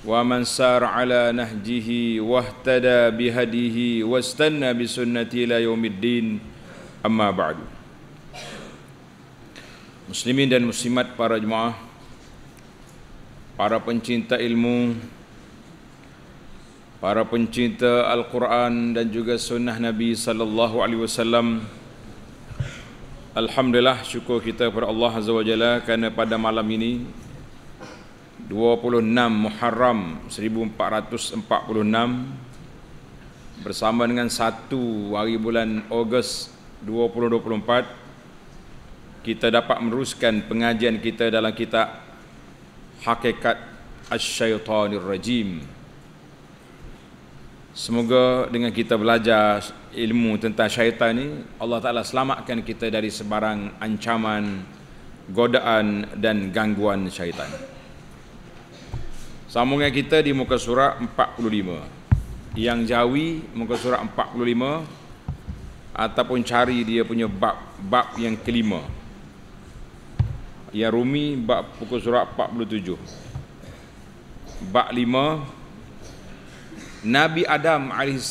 ومن سار على نهجه واهتدى بهديه واستنى بسنته الى يوم الدين اما بعد Muslimin dan muslimat para jemaah Para pencinta ilmu Para pencinta Al-Quran dan juga sunnah Nabi sallallahu alaihi wasallam. Alhamdulillah syukur kita kepada Allah Azza wa kerana pada malam ini 26 Muharram 1446 bersama dengan 1 hari bulan Ogos 2024 kita dapat meneruskan pengajian kita dalam kitab Hakikat Asy-Syaitanir Rajim. Semoga dengan kita belajar ilmu tentang syaitan ini Allah Taala selamatkan kita dari sebarang ancaman godaan dan gangguan syaitan. Sambungan kita di muka surat 45 Yang jawi muka surat 45 Ataupun cari dia punya bab bab yang kelima Yang rumi bab muka surat 47 Bab lima Nabi Adam AS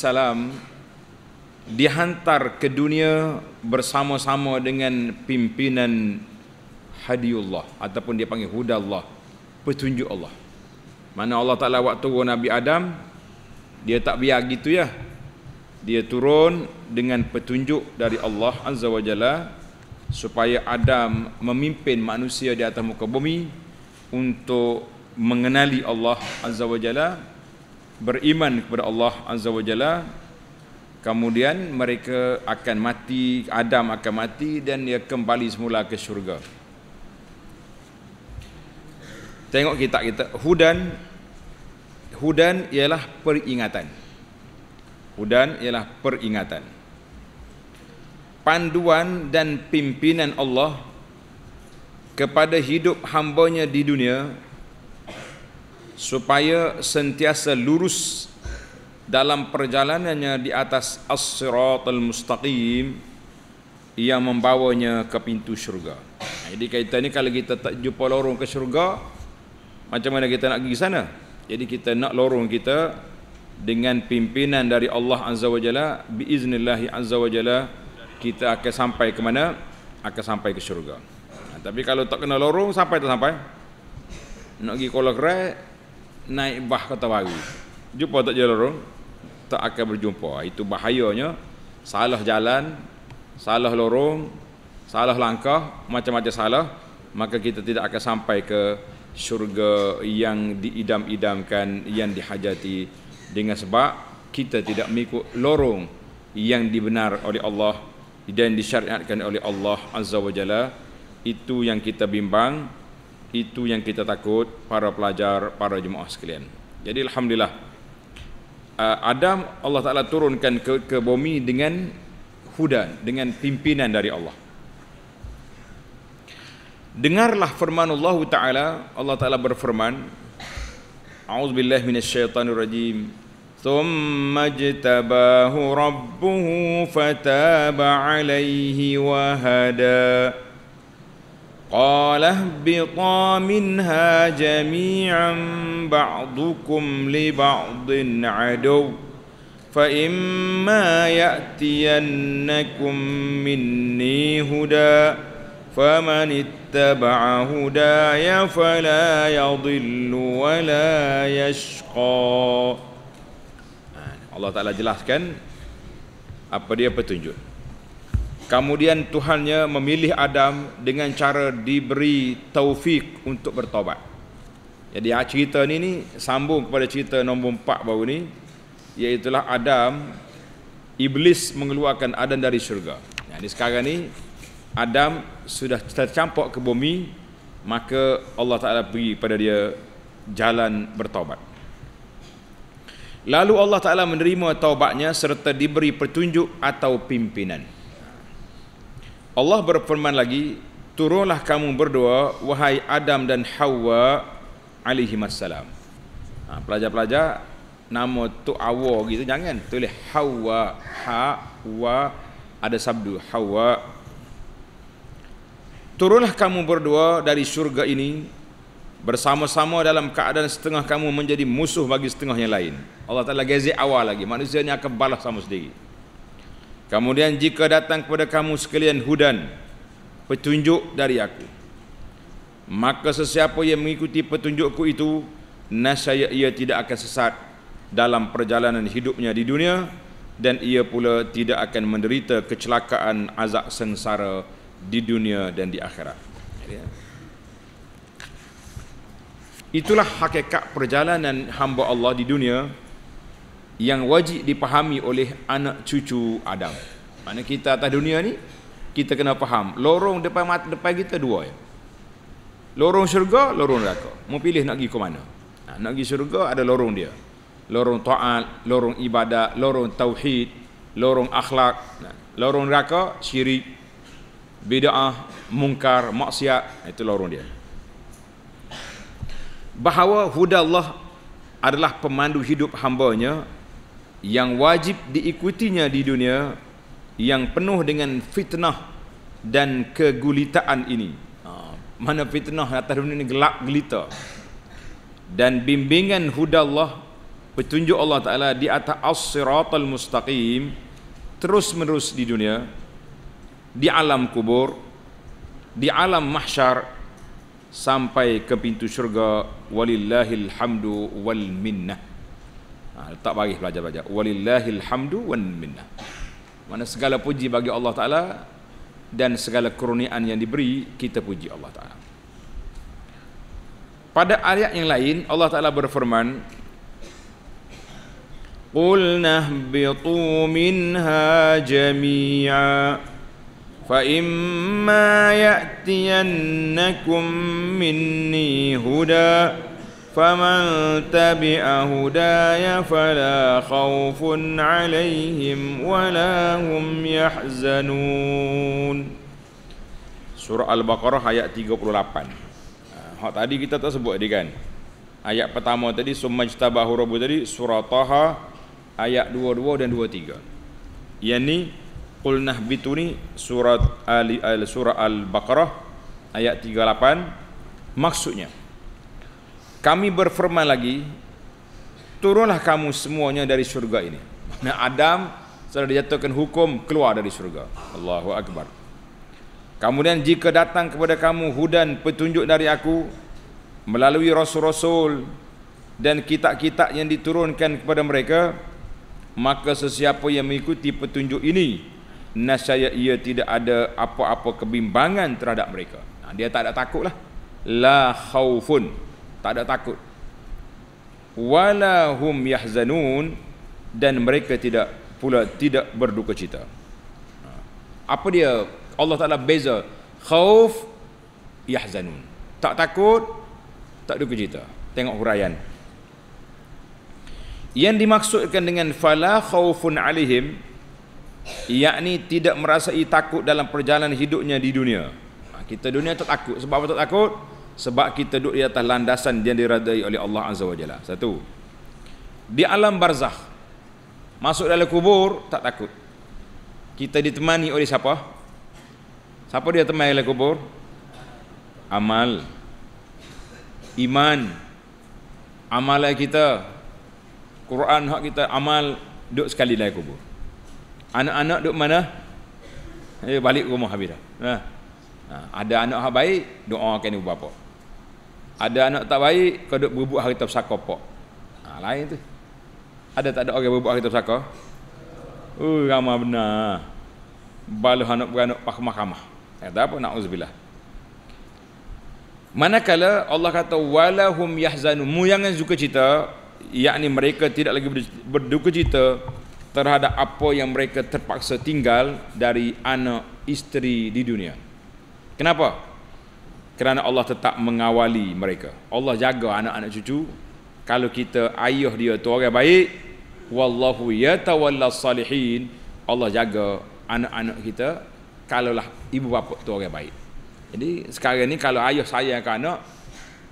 Dihantar ke dunia bersama-sama dengan pimpinan Hadiullah Ataupun dia panggil Hudallah Petunjuk Allah mana Allah Ta'ala buat turun Nabi Adam Dia tak biar gitu ya Dia turun dengan petunjuk dari Allah Azza wa Jalla Supaya Adam memimpin manusia di atas muka bumi Untuk mengenali Allah Azza wa Jalla Beriman kepada Allah Azza wa Jalla Kemudian mereka akan mati Adam akan mati dan dia kembali semula ke syurga Tengok kita kita hudan hudan ialah peringatan. Hudan ialah peringatan. Panduan dan pimpinan Allah kepada hidup hambanya di dunia supaya sentiasa lurus dalam perjalanannya di atas as-siratul mustaqim yang membawanya ke pintu syurga. Jadi kaitan ini kalau kita tak jumpa lorong ke syurga, macam mana kita nak pergi sana jadi kita nak lorong kita dengan pimpinan dari Allah Azza wa Jalla biiznillahi Azza wa Jalla kita akan sampai ke mana akan sampai ke syurga nah, ha, tapi kalau tak kena lorong sampai tak sampai nak pergi Kuala Kerai naik bah kota baru jumpa tak jalan lorong tak akan berjumpa ha, itu bahayanya salah jalan salah lorong salah langkah macam-macam salah maka kita tidak akan sampai ke syurga yang diidam-idamkan yang dihajati dengan sebab kita tidak mengikut lorong yang dibenar oleh Allah dan disyariatkan oleh Allah Azza wa Jalla itu yang kita bimbang itu yang kita takut para pelajar para jemaah sekalian jadi alhamdulillah uh, Adam Allah Taala turunkan ke, ke bumi dengan hudan dengan pimpinan dari Allah Dengarlah firman Allah Ta'ala Allah Ta'ala berfirman A'udzubillah minasyaitanirrajim Thumma jitabahu rabbuhu fataba alaihi wahada Qala ihbita minha jami'an ba'dukum li ba'din adu Fa imma ya'tiyannakum minni hudaa فمن اتبع هداي فلا يضل ولا يشقى Allah Ta'ala jelaskan apa dia petunjuk. Kemudian Tuhannya memilih Adam dengan cara diberi taufik untuk bertobat. Jadi ah, cerita ini, ini sambung kepada cerita nombor empat baru ini. Iaitulah Adam, Iblis mengeluarkan Adam dari syurga. Jadi sekarang ini Adam sudah tercampak ke bumi maka Allah Taala beri pada dia jalan bertaubat lalu Allah Taala menerima taubatnya serta diberi petunjuk atau pimpinan Allah berfirman lagi turunlah kamu berdua wahai Adam dan Hawa alaihi wassalam ha, pelajar-pelajar nama tu awa gitu jangan tulis Hawa ha wa ada sabdu Hawa turunlah kamu berdua dari syurga ini bersama-sama dalam keadaan setengah kamu menjadi musuh bagi setengah yang lain Allah Ta'ala gezik awal lagi manusia ini akan balas sama sendiri kemudian jika datang kepada kamu sekalian hudan petunjuk dari aku maka sesiapa yang mengikuti petunjukku itu nasyaya ia tidak akan sesat dalam perjalanan hidupnya di dunia dan ia pula tidak akan menderita kecelakaan azab sengsara di dunia dan di akhirat. Ya. Itulah hakikat perjalanan hamba Allah di dunia yang wajib dipahami oleh anak cucu Adam. Mana kita atas dunia ni kita kena faham lorong depan mata depan kita dua ya. Lorong syurga, lorong neraka. Mau pilih nak pergi ke mana? Ha, nak pergi syurga ada lorong dia. Lorong taat, lorong ibadah, lorong tauhid, lorong akhlak. Ha, lorong neraka syirik, bid'ah, mungkar, maksiat, itu lorong dia. Bahawa huda Allah adalah pemandu hidup hambanya yang wajib diikutinya di dunia yang penuh dengan fitnah dan kegulitaan ini. Ha, mana fitnah atas dunia ini gelap gelita. Dan bimbingan huda Allah, petunjuk Allah Ta'ala di atas as-siratul mustaqim terus menerus di dunia di alam kubur di alam mahsyar sampai ke pintu syurga walillahil hamdu wal minnah ha, letak bagi belajar-belajar walillahil hamdu wal minnah mana segala puji bagi Allah Ta'ala dan segala kurniaan yang diberi kita puji Allah Ta'ala pada ayat yang lain Allah Ta'ala berfirman قُلْ نَهْبِطُوا minha جَمِيعًا فإما يأتينكم مني هدى فمن تبع هداي فلا خوف عليهم ولا هم يحزنون Surah Al-Baqarah ayat 38 ah, Hak tadi kita tak sebut tadi kan Ayat pertama tadi Summajtabahu Rabu tadi Surah Taha Ayat 22 dan 23 Yang ni Qulnah bituni surat Ali al eh, surah Al-Baqarah ayat 38 maksudnya kami berfirman lagi turunlah kamu semuanya dari surga ini. Nah Adam sudah dijatuhkan hukum keluar dari surga. Allahu akbar. Kemudian jika datang kepada kamu hudan petunjuk dari aku melalui rasul-rasul dan kitab-kitab yang diturunkan kepada mereka maka sesiapa yang mengikuti petunjuk ini nasaya ia tidak ada apa-apa kebimbangan terhadap mereka. Nah, ha, dia tak ada takut lah. La khawfun. Tak ada takut. Walahum yahzanun. Dan mereka tidak pula tidak berduka cita. Ha. Apa dia? Allah Ta'ala beza. Khawf yahzanun. Tak takut, tak duka cita. Tengok huraian. Yang dimaksudkan dengan fala khawfun alihim. Ia ni tidak merasai takut dalam perjalanan hidupnya di dunia ha, kita dunia tak takut sebab apa tak takut sebab kita duduk di atas landasan yang diradai oleh Allah Azza wa Jalla satu di alam barzakh masuk dalam kubur tak takut kita ditemani oleh siapa siapa dia temani dalam kubur amal iman amal kita Quran hak kita amal duduk sekali dalam kubur Anak-anak duduk mana? Dia eh, balik rumah habis dah. Ha. Ha. Ada anak yang baik, doakan ibu bapa. Ada anak tak baik, kau duduk berbuat harita pesaka pok. Ha, lain tu. Ada tak ada orang berbuat harita pesaka? Uh, ramah benar. Balu anak beranak pak mahkamah. Eh, tak apa, nak na'udzubillah. Manakala Allah kata, Walahum yahzanu, mu jangan suka cita, yakni mereka tidak lagi berduka cita, terhadap apa yang mereka terpaksa tinggal dari anak isteri di dunia. Kenapa? Kerana Allah tetap mengawali mereka. Allah jaga anak-anak cucu. Kalau kita ayah dia tu orang baik, wallahu yatawalla salihin, Allah jaga anak-anak kita kalaulah ibu bapa tu orang baik. Jadi sekarang ni kalau ayah saya ke anak,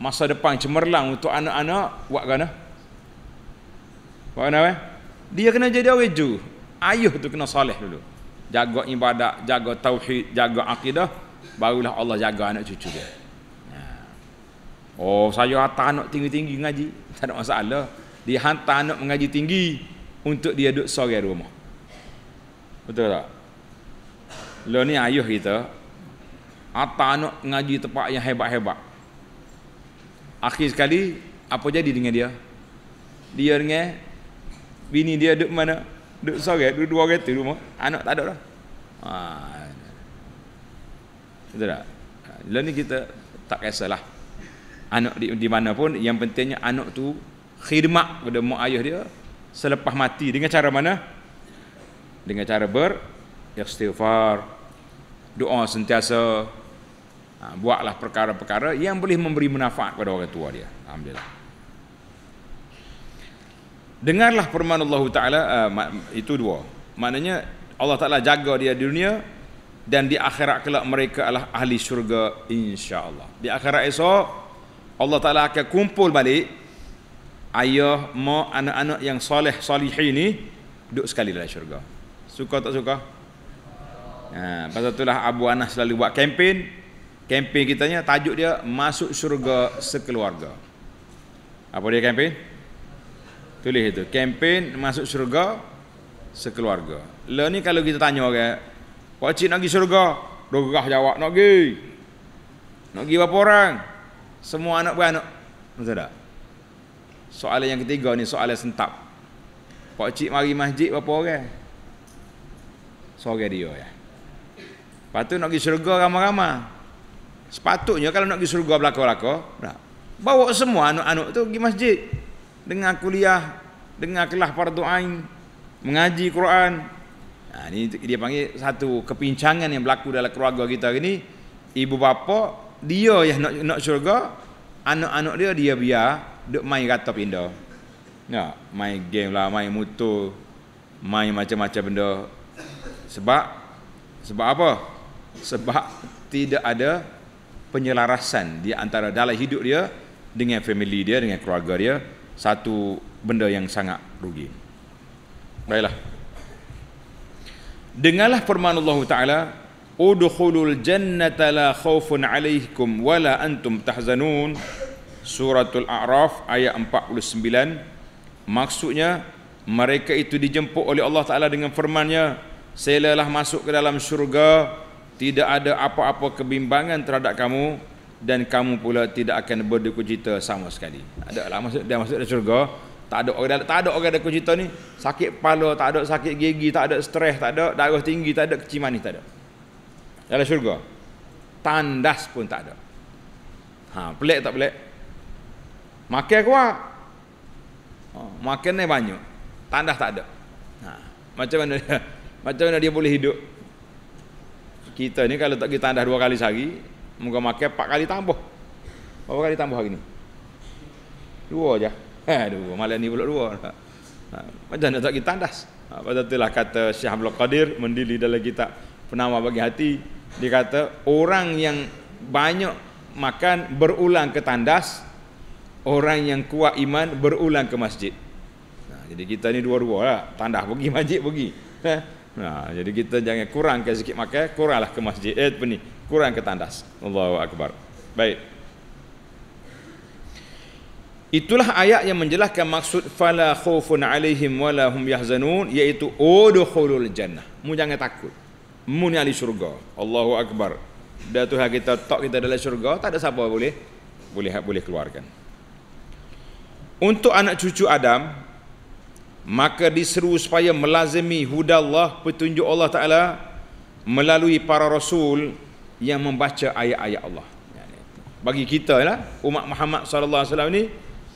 masa depan cemerlang untuk anak-anak buat kena. Buat kena Eh? dia kena jadi orang ju ayuh tu kena soleh dulu jaga ibadat jaga tauhid jaga akidah barulah Allah jaga anak cucu dia ya. oh saya hantar anak tinggi-tinggi ngaji tak ada masalah dia hantar anak mengaji tinggi untuk dia duduk sore rumah betul tak lo lah, ni ayuh kita hantar anak ngaji tempat yang hebat-hebat akhir sekali apa jadi dengan dia dia dengan bini dia duduk mana? Duduk sorat, duduk dua kereta rumah. Anak tak ada lah, Ha. Betul tak? Ha, Lalu ni kita tak kisahlah. Anak di, di mana pun, yang pentingnya anak tu khidmat kepada mak ayah dia selepas mati. Dengan cara mana? Dengan cara ber istighfar, doa sentiasa, ha, buatlah perkara-perkara yang boleh memberi manfaat kepada orang tua dia. Alhamdulillah. Dengarlah firman Allah Taala uh, itu dua. Maknanya Allah Taala jaga dia di dunia dan di akhirat kelak mereka adalah ahli syurga insya-Allah. Di akhirat esok Allah Taala akan kumpul balik ayah, mak, anak-anak yang soleh solihin ini duduk sekali dalam syurga. Suka tak suka? Ha, pasal itulah Abu Anas selalu buat kempen. Kempen kitanya tajuk dia masuk syurga sekeluarga. Apa dia kempen? Tulis itu. Kempen masuk syurga sekeluarga. Le ni kalau kita tanya orang, "Pak cik nak pergi syurga?" Dogah jawab, "Nak pergi." Nak pergi berapa orang? Semua anak beranak. Betul tak? Soalan yang ketiga ni soalan sentap. Pak cik mari masjid berapa orang? Seorang dia ya. Lepas nak pergi syurga ramai-ramai. Sepatutnya kalau nak pergi syurga belaka-belaka, tak. Bawa semua anak-anak tu pergi masjid dengar kuliah, dengar kelas parduain, mengaji Quran. Ha, ini dia panggil satu kepincangan yang berlaku dalam keluarga kita hari ini. Ibu bapa, dia yang nak, nak syurga, anak-anak dia dia biar duk main rata pindah. Ya, main game lah, main motor, main macam-macam benda. Sebab sebab apa? Sebab tidak ada penyelarasan di antara dalam hidup dia dengan family dia, dengan keluarga dia satu benda yang sangat rugi. Baiklah. Dengarlah firman Allah Taala, "Udkhulul jannata la khaufun 'alaikum wa la antum tahzanun." Suratul A'raf ayat 49. Maksudnya mereka itu dijemput oleh Allah Taala dengan firman-Nya, "Selalah masuk ke dalam syurga, tidak ada apa-apa kebimbangan terhadap kamu." dan kamu pula tidak akan berduka cita sama sekali. Ada lah maksud, dia masuk dalam syurga, tak ada orang tak ada orang duka cita ni, sakit kepala, tak ada sakit gigi, tak ada stres, tak ada darah tinggi, tak ada kecil manis, tak ada. Dalam syurga. Tandas pun tak ada. Ha, pelik tak pelik? Makan kuat. Ha, makan ni banyak. Tandas tak ada. Ha, macam mana dia? Macam mana dia boleh hidup? Kita ni kalau tak kita tandas dua kali sehari, Moga make pak kali tambah. Berapa kali tambah hari ni? Dua aja. Ha eh, dua, malam ni pula dua. Ha. macam nak tak kita tandas. Ha, tu lah kata Syekh Abdul Qadir mendili dalam kita Penawar bagi hati, dia kata orang yang banyak makan berulang ke tandas, orang yang kuat iman berulang ke masjid. Nah, ha, jadi kita ni dua-dua lah, tandas pergi masjid pergi. Nah, eh? ha, jadi kita jangan kurangkan sikit makan, kuranglah ke masjid. Eh, apa ni? kurang ketandas, tandas. Allahu akbar. Baik. Itulah ayat yang menjelaskan maksud fala khaufun alaihim wala hum yahzanun iaitu udkhulul jannah. Mu jangan takut. Mu ni ahli syurga. Allahu akbar. Dah tu kita tok kita dalam syurga, tak ada siapa boleh boleh boleh keluarkan. Untuk anak cucu Adam, maka diseru supaya melazimi Hudallah petunjuk Allah Ta'ala melalui para rasul yang membaca ayat-ayat Allah. Bagi kita lah umat Muhammad sallallahu alaihi wasallam ni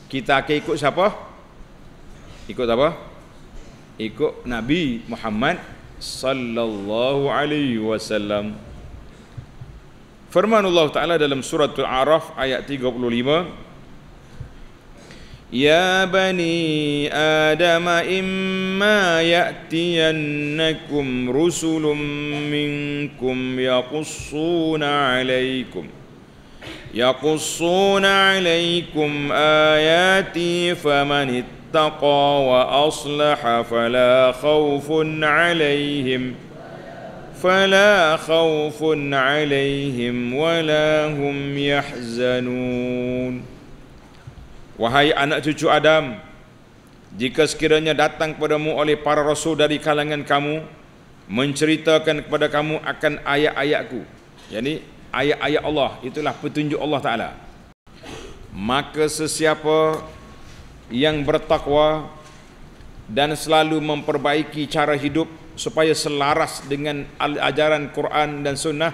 kita akan ikut siapa? Ikut apa? Ikut Nabi Muhammad sallallahu alaihi wasallam. Firman Allah Taala dalam surah Al-Araf ayat 35 يا بني ادم اما ياتينكم رسل منكم يقصون عليكم يقصون عليكم اياتي فمن اتقى واصلح فلا خوف عليهم فلا خوف عليهم ولا هم يحزنون Wahai anak cucu Adam, jika sekiranya datang kepadamu oleh para rasul dari kalangan kamu menceritakan kepada kamu akan ayat-ayatku. Yani ayat-ayat Allah itulah petunjuk Allah Taala. Maka sesiapa yang bertakwa dan selalu memperbaiki cara hidup supaya selaras dengan ajaran Quran dan sunnah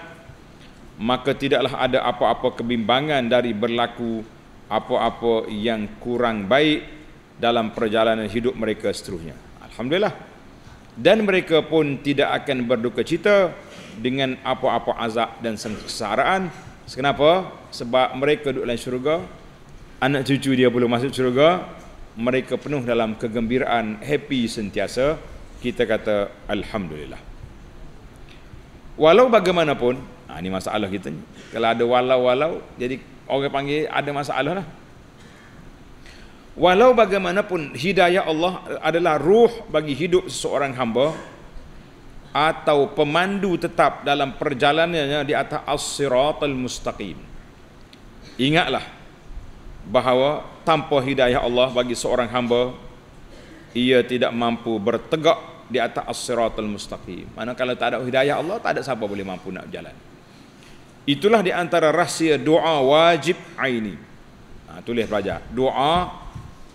maka tidaklah ada apa-apa kebimbangan dari berlaku apa-apa yang kurang baik dalam perjalanan hidup mereka seterusnya. Alhamdulillah. Dan mereka pun tidak akan berduka cita dengan apa-apa azab dan sengsaraan. Kenapa? Sebab mereka duduk dalam syurga. Anak cucu dia belum masuk syurga. Mereka penuh dalam kegembiraan, happy sentiasa. Kita kata Alhamdulillah. Walau bagaimanapun, ha, ini masalah kita. Kalau ada walau-walau, jadi orang panggil ada masalah lah walau bagaimanapun hidayah Allah adalah ruh bagi hidup seseorang hamba atau pemandu tetap dalam perjalanannya di atas as-siratul mustaqim ingatlah bahawa tanpa hidayah Allah bagi seorang hamba ia tidak mampu bertegak di atas as-siratul mustaqim mana kalau tak ada hidayah Allah tak ada siapa boleh mampu nak berjalan Itulah di antara rahsia doa wajib aini. Ha, tulis pelajar. Doa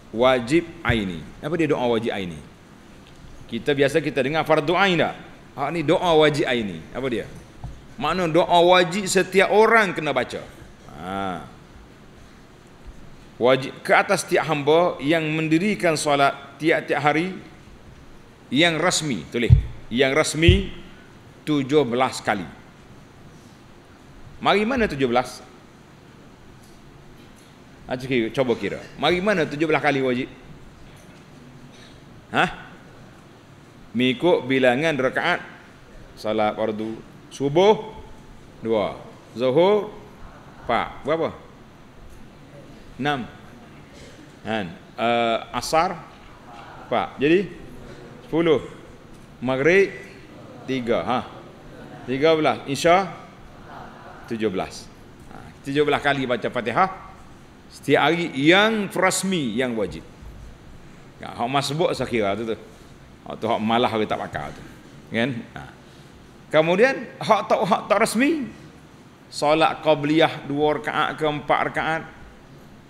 wajib aini. Apa dia doa wajib aini? Kita biasa kita dengar fardu ain dah. Ha ni doa wajib aini. Apa dia? Makna doa wajib setiap orang kena baca. Ha. Wajib ke atas tiap hamba yang mendirikan solat tiap-tiap hari yang rasmi, tulis. Yang rasmi 17 kali. Mari mana tujuh belas? Ah, Coba kira. Mari mana tujuh 17 kali wajib? Ha? Mikuk bilangan rakaat salat wardu subuh dua, zuhur pak berapa? Enam. Han, uh, asar pak. Jadi 10. Maghrib 3, ha. 13. insya 17. 17 ha, kali baca Fatihah setiap hari yang rasmi yang wajib. Ya, hak mas sebut sakira tu tu. Hak tu hak malah hari tak pakai tu. Kan? Ha. Kemudian hak tak hak tak rasmi solat qabliyah dua rakaat ke empat rakaat.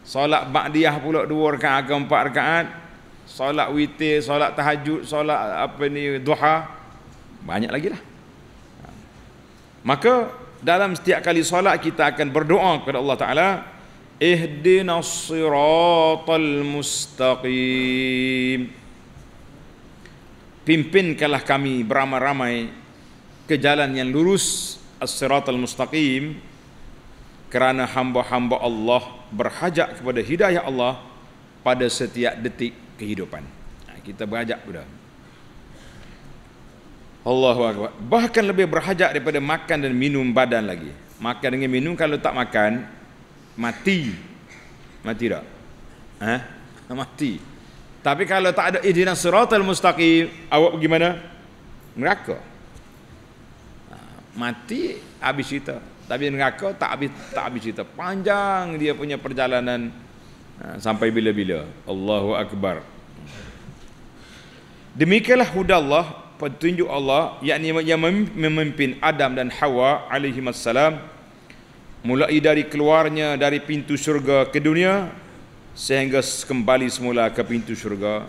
Solat ba'diyah pula dua rakaat ke empat rakaat. Solat witir, solat tahajud, solat apa ni duha banyak lagi lah. Ha. Maka dalam setiap kali solat kita akan berdoa kepada Allah Taala ihdinas siratal mustaqim pimpinkanlah kami beramai-ramai ke jalan yang lurus as-siratal mustaqim kerana hamba-hamba Allah berhajat kepada hidayah Allah pada setiap detik kehidupan ha, kita berhajat, sudah. Allahu Akbar. Bahkan lebih berhajat daripada makan dan minum badan lagi. Makan dengan minum kalau tak makan mati. Mati tak? Ha? Mati. Tapi kalau tak ada izin siratal mustaqim, awak bagaimana? Neraka. Ha, mati habis cerita. Tapi neraka tak habis tak habis cerita. Panjang dia punya perjalanan ha, sampai bila-bila. Allahu Akbar. Demikianlah huda Allah petunjuk Allah yakni yang memimpin Adam dan Hawa alaihi wassalam mulai dari keluarnya dari pintu syurga ke dunia sehingga kembali semula ke pintu syurga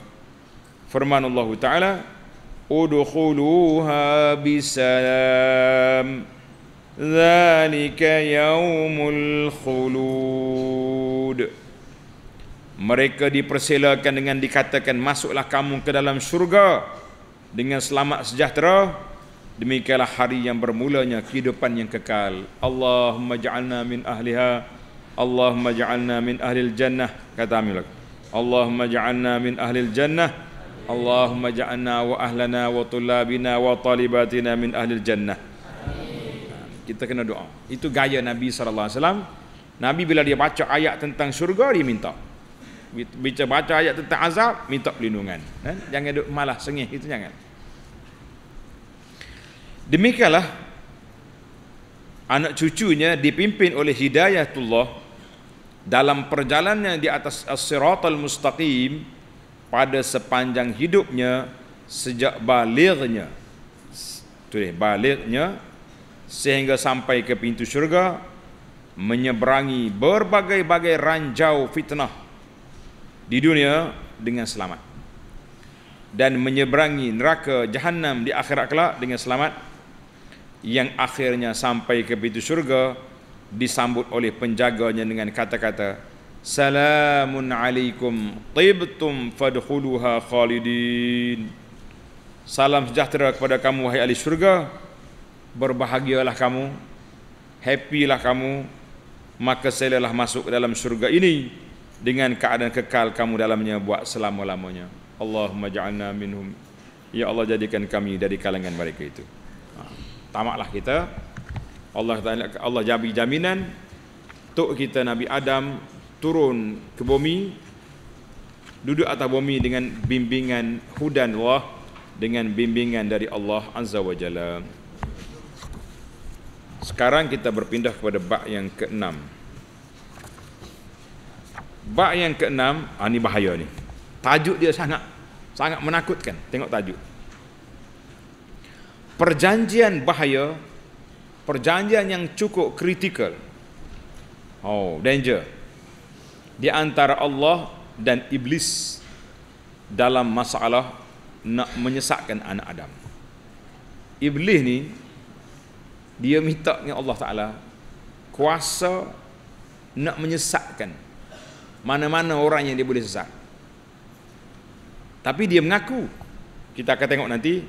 firman Allah taala udkhuluha bisalam zalika yaumul khulud mereka dipersilakan dengan dikatakan masuklah kamu ke dalam syurga dengan selamat sejahtera demikianlah hari yang bermulanya kehidupan yang kekal Allahumma ja'alna min ahliha Allahumma ja'alna min ahlil jannah kata amin Allahumma ja'alna min ahlil jannah Allahumma ja'alna wa ahlana wa tulabina wa talibatina min ahlil jannah kita kena doa itu gaya Nabi sallallahu alaihi wasallam Nabi bila dia baca ayat tentang syurga dia minta bila baca ayat tentang azab minta perlindungan eh? jangan duk malah sengih itu jangan Demikianlah anak cucunya dipimpin oleh hidayatullah dalam perjalanannya di atas as-siratal mustaqim pada sepanjang hidupnya sejak balighnya tulis balighnya sehingga sampai ke pintu syurga menyeberangi berbagai-bagai ranjau fitnah di dunia dengan selamat dan menyeberangi neraka jahanam di akhirat kelak dengan selamat yang akhirnya sampai ke pintu syurga disambut oleh penjaganya dengan kata-kata Salamun alaikum tibtum fadkhuluha khalidin Salam sejahtera kepada kamu wahai ahli syurga Berbahagialah kamu Happylah kamu Maka selalah masuk dalam syurga ini Dengan keadaan kekal kamu dalamnya buat selama-lamanya Allahumma ja'alna minhum Ya Allah jadikan kami dari kalangan mereka itu tamaklah kita Allah Taala Allah jabi jaminan tok kita Nabi Adam turun ke bumi duduk atas bumi dengan bimbingan hudan Allah dengan bimbingan dari Allah Azza wa Jalla sekarang kita berpindah kepada bab yang keenam bab yang keenam ah, ini bahaya ni tajuk dia sangat sangat menakutkan tengok tajuk perjanjian bahaya perjanjian yang cukup kritikal oh danger di antara Allah dan iblis dalam masalah nak menyesatkan anak Adam iblis ni dia minta dengan Allah Taala kuasa nak menyesatkan mana-mana orang yang dia boleh sesat tapi dia mengaku kita akan tengok nanti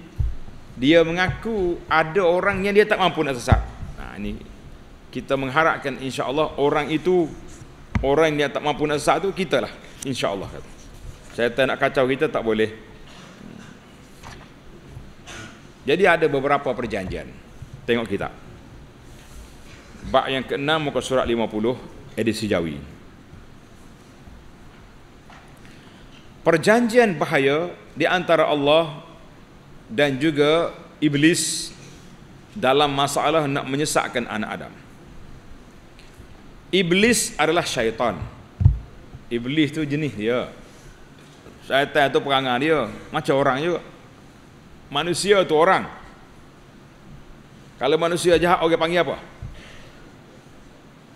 dia mengaku ada orang yang dia tak mampu nak sesat. Nah ini kita mengharapkan insya-Allah orang itu orang yang dia tak mampu nak sesat tu kitalah insya-Allah kata. tak nak kacau kita tak boleh. Jadi ada beberapa perjanjian. Tengok kita. Bab yang keenam muka surat 50 edisi Jawi. Perjanjian bahaya di antara Allah dan juga iblis dalam masalah nak menyesatkan anak Adam. Iblis adalah syaitan. Iblis tu jenis dia. Syaitan tu perangai dia. Macam orang juga. Manusia tu orang. Kalau manusia jahat, orang panggil apa?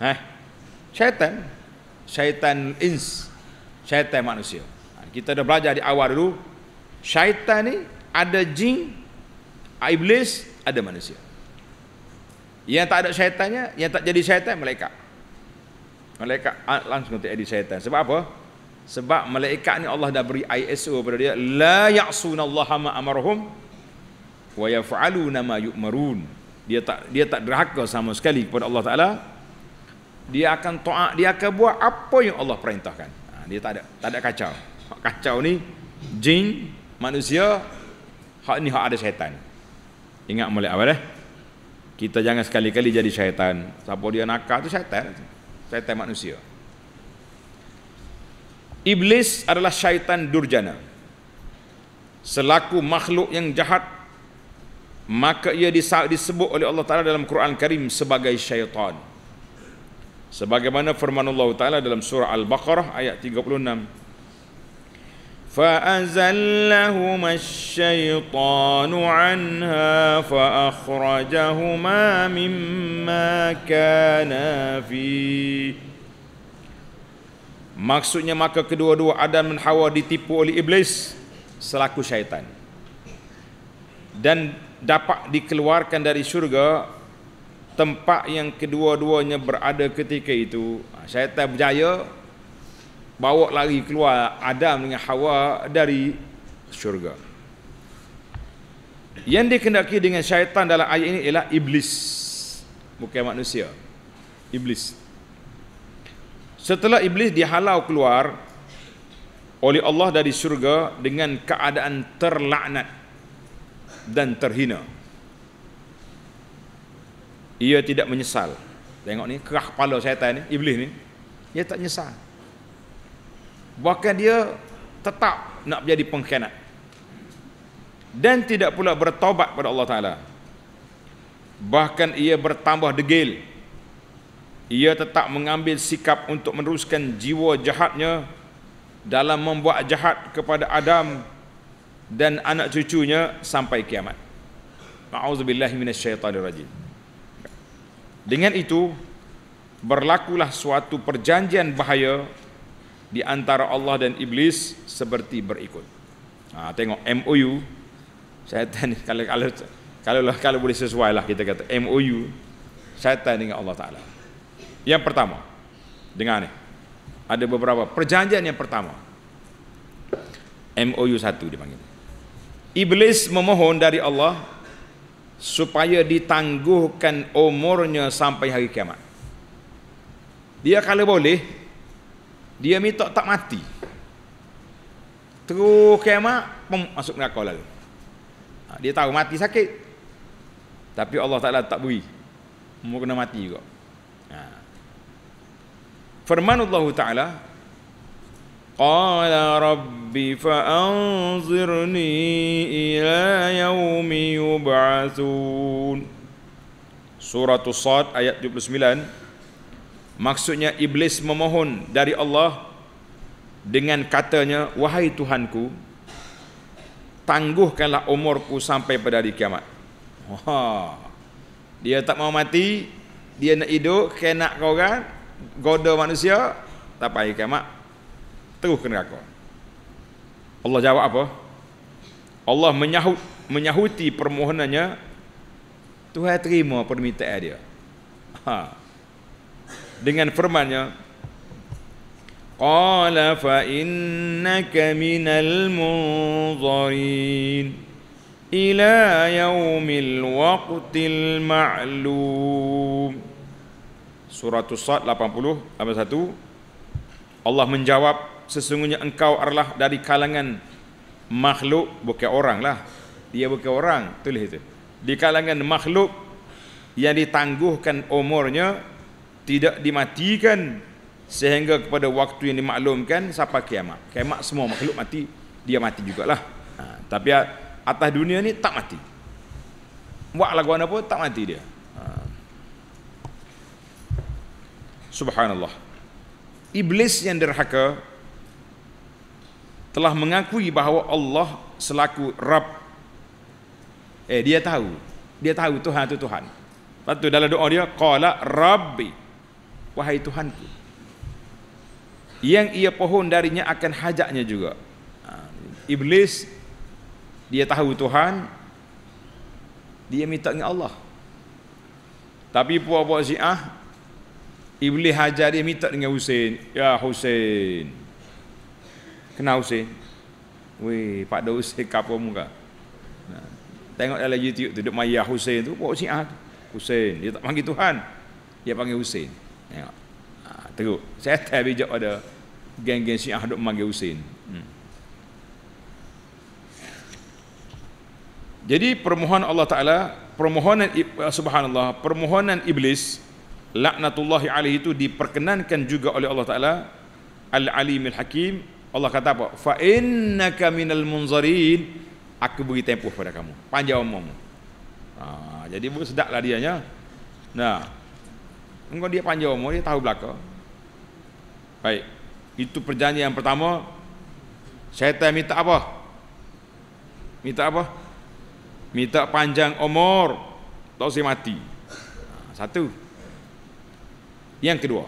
Eh? Syaitan. Syaitan ins. Syaitan manusia. Kita dah belajar di awal dulu. Syaitan ni ada jin, iblis, ada manusia. Yang tak ada syaitannya, yang tak jadi syaitan, malaikat. Malaikat ah, langsung untuk jadi syaitan. Sebab apa? Sebab malaikat ni Allah dah beri ISO kepada dia. La ya'suna Allah ma'amarhum wa yaf'aluna ma yu'marun. Dia tak dia tak derhaka sama sekali kepada Allah Ta'ala. Dia akan to'ak, dia akan buat apa yang Allah perintahkan. Ha, dia tak ada, tak ada kacau. Kacau ni, jin, manusia, Hak ni hak ada syaitan. Ingat mulai awal dah? Eh? Kita jangan sekali-kali jadi syaitan. Siapa dia nakal tu syaitan. Syaitan manusia. Iblis adalah syaitan durjana. Selaku makhluk yang jahat maka ia disebut oleh Allah Taala dalam Quran Karim sebagai syaitan. Sebagaimana firman Allah Taala dalam surah Al-Baqarah ayat 36 فأزلهما الشيطان عنها فأخرجهما مما كانا فيه Maksudnya maka kedua-dua Adam dan Hawa ditipu oleh iblis selaku syaitan dan dapat dikeluarkan dari syurga tempat yang kedua-duanya berada ketika itu syaitan berjaya bawa lari keluar Adam dengan Hawa dari syurga. Yang dikendaki dengan syaitan dalam ayat ini ialah iblis. Bukan manusia. Iblis. Setelah iblis dihalau keluar oleh Allah dari syurga dengan keadaan terlaknat dan terhina. Ia tidak menyesal. Tengok ni kerah kepala syaitan ni, iblis ni. Ia tak menyesal bahkan dia tetap nak jadi pengkhianat dan tidak pula bertobat kepada Allah Ta'ala bahkan ia bertambah degil ia tetap mengambil sikap untuk meneruskan jiwa jahatnya dalam membuat jahat kepada Adam dan anak cucunya sampai kiamat ma'uzubillahi minasyaitanirajim dengan itu berlakulah suatu perjanjian bahaya di antara Allah dan iblis seperti berikut. Ha, tengok MOU syaitan kalau kalau kalau kalau, kalau boleh sesuai lah kita kata MOU syaitan dengan Allah Taala. Yang pertama dengan ni ada beberapa perjanjian yang pertama MOU satu dipanggil. Iblis memohon dari Allah supaya ditangguhkan umurnya sampai hari kiamat. Dia kalau boleh dia minta tak mati. Terus kiamat, pum, masuk neraka lalu. Ha, dia tahu mati sakit. Tapi Allah Ta'ala tak beri. Mau kena mati juga. Ha. Firman Allah Ta'ala, Qala Rabbi fa'anzirni ila yawmi yub'asun. Surah Tussad ayat 79. Maksudnya iblis memohon dari Allah dengan katanya, "Wahai Tuhanku, tangguhkanlah umurku sampai pada hari kiamat." Wah. Ha. Dia tak mau mati, dia nak hidup, kena kau kan goda manusia tak payah kiamat. Terus ke neraka. Allah jawab apa? Allah menyahut menyahuti permohonannya. Tuhan terima permintaan dia. Ha dengan firman-Nya Qala fa innaka minal munzirin ila yaumil waqtil ma'lum Surah Sad 80 ayat 1 Allah menjawab sesungguhnya engkau adalah dari kalangan makhluk bukan orang lah. dia bukan orang tulis itu di kalangan makhluk yang ditangguhkan umurnya tidak dimatikan sehingga kepada waktu yang dimaklumkan siapa kiamat. Kiamat semua makhluk mati, dia mati jugalah. Ha, tapi atas dunia ni tak mati. Buat lagu pun tak mati dia. Ha. Subhanallah. Iblis yang derhaka telah mengakui bahawa Allah selaku Rab eh dia tahu dia tahu Tuhan tu Tuhan lepas tu dalam doa dia qala rabbi wahai Tuhanku yang ia pohon darinya akan hajaknya juga ha, iblis dia tahu Tuhan dia minta dengan Allah tapi puak-puak Syiah iblis hajar dia minta dengan Husain ya Husain kenal Husain weh pak dah Husain kapo muka ha, Tengok dalam YouTube tu, duduk maya Hussein tu, buat Hussein Hussein, dia tak panggil Tuhan. Dia panggil Hussein. Tengok. Ha, teruk. Setan bijak pada geng-geng Syiah duk manggil Husin. Hmm. Jadi permohonan Allah Taala, permohonan eh, subhanallah, permohonan iblis laknatullah alaihi itu diperkenankan juga oleh Allah Taala Al-Alimil Hakim. Allah kata apa? Fa innaka minal munzirin. Aku beri tempoh pada kamu. Panjang umum. Ha, jadi sedaklah dia nya. Nah, Engkau dia panjang umur, dia tahu belaka. Baik. Itu perjanjian yang pertama. Syaitan minta apa? Minta apa? Minta panjang umur. Tak usah mati. Ha, satu. Yang kedua.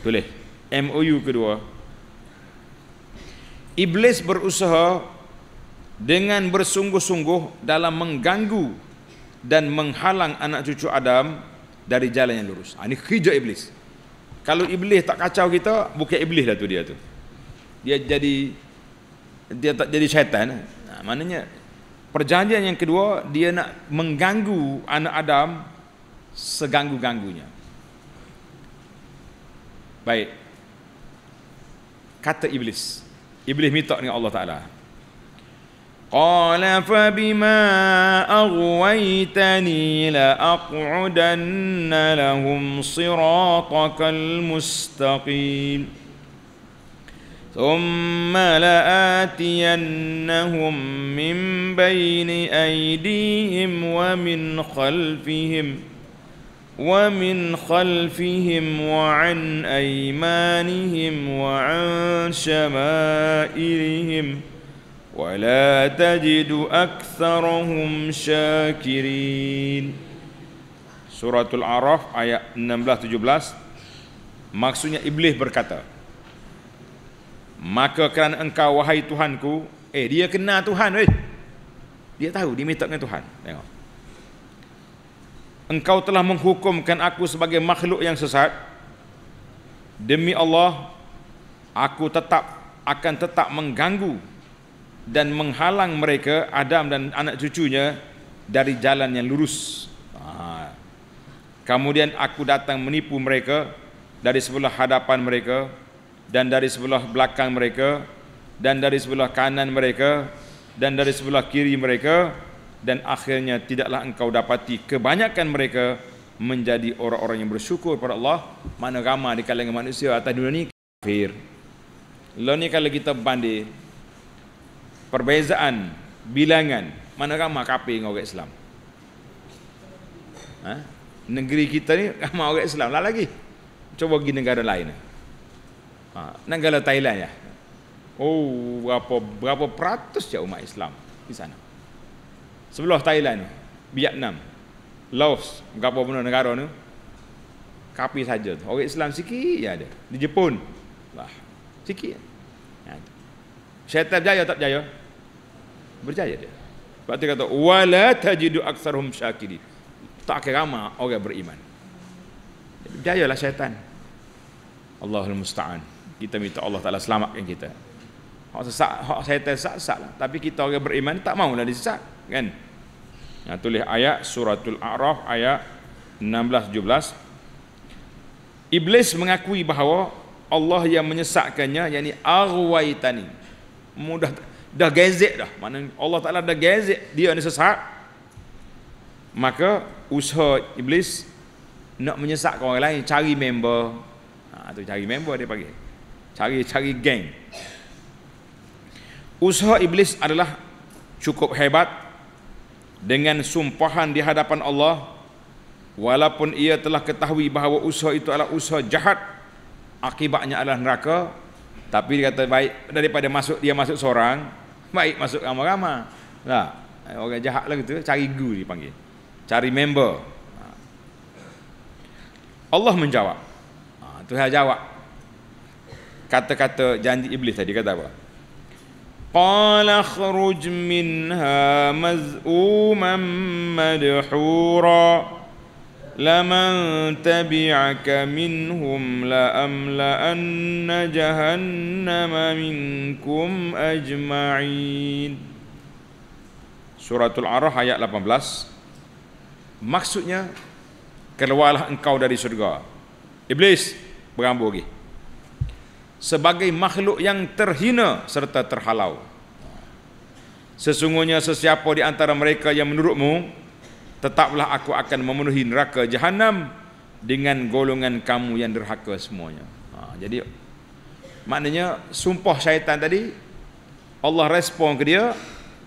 Boleh. MOU kedua. Iblis berusaha dengan bersungguh-sungguh dalam mengganggu dan menghalang anak cucu Adam dari jalan yang lurus. ini ha, kerja iblis. Kalau iblis tak kacau kita, bukan iblis lah tu dia tu. Dia jadi dia tak jadi syaitan. Ha, maknanya perjanjian yang kedua dia nak mengganggu anak Adam seganggu-ganggunya. Baik. Kata iblis. Iblis minta dengan Allah Taala. قال فبما اغويتني لاقعدن لهم صراطك المستقيم ثم لاتينهم من بين ايديهم ومن خلفهم ومن خلفهم وعن ايمانهم وعن شمائلهم ۖ ولا تجد أكثرهم شاكرين Surah Al-Araf ayat 16-17 Maksudnya Iblis berkata Maka kerana engkau wahai Tuhanku Eh dia kenal Tuhan eh Dia tahu dia minta dengan Tuhan Tengok Engkau telah menghukumkan aku sebagai makhluk yang sesat Demi Allah Aku tetap akan tetap mengganggu dan menghalang mereka Adam dan anak cucunya dari jalan yang lurus. Ha. Kemudian aku datang menipu mereka dari sebelah hadapan mereka dan dari sebelah belakang mereka dan dari sebelah kanan mereka dan dari sebelah kiri mereka dan akhirnya tidaklah engkau dapati kebanyakan mereka menjadi orang-orang yang bersyukur kepada Allah mana ramai di kalangan manusia atas dunia ni kafir lo ni kalau kita banding perbezaan bilangan mana ramah kafir dengan orang Islam ha? negeri kita ni ramah orang Islam lah lagi cuba pergi negara lain ha, negara Thailand ya oh berapa berapa peratus je umat Islam di sana sebelah Thailand Vietnam Laos berapa benda negara ni Kapi saja tu orang Islam sikit je ada di Jepun lah sikit ya. Syaitan berjaya tak berjaya? berjaya dia. Sebab dia kata wala tajidu aksarhum syakiri. Tak akan ramai orang beriman. Berjayalah syaitan. Allahul musta'an. Kita minta Allah Taala selamatkan kita. Hak sesak, hak syaitan sesak lah. Tapi kita orang beriman tak maulah disesat, kan? Nah, tulis ayat suratul A'raf ayat 16 17. Iblis mengakui bahawa Allah yang menyesatkannya yakni aghwaitani. Mudah tak? dah gezek dah maknanya Allah Taala dah gezek dia ni sesat maka usaha iblis nak menyesatkan orang lain cari member ha, tu cari member dia panggil cari cari geng usaha iblis adalah cukup hebat dengan sumpahan di hadapan Allah walaupun ia telah ketahui bahawa usaha itu adalah usaha jahat akibatnya adalah neraka tapi dia kata baik daripada masuk dia masuk seorang Baik masuk ramah-ramah. Nah, Orang jahat lah kata, cari guru dipanggil. Cari member. Allah menjawab. Ha, Tuhan jawab. Kata-kata janji iblis tadi kata apa? Qala khruj minha maz'uman madhura. لمن تبعك منهم لأملأن جهنم منكم أجمعين سورة العرح آيات 18 Maksudnya Keluarlah engkau dari surga. Iblis Berambu lagi Sebagai makhluk yang terhina Serta terhalau Sesungguhnya sesiapa di antara mereka yang menurutmu tetaplah aku akan memenuhi neraka jahanam dengan golongan kamu yang derhaka semuanya. Ha, jadi maknanya sumpah syaitan tadi Allah respon ke dia,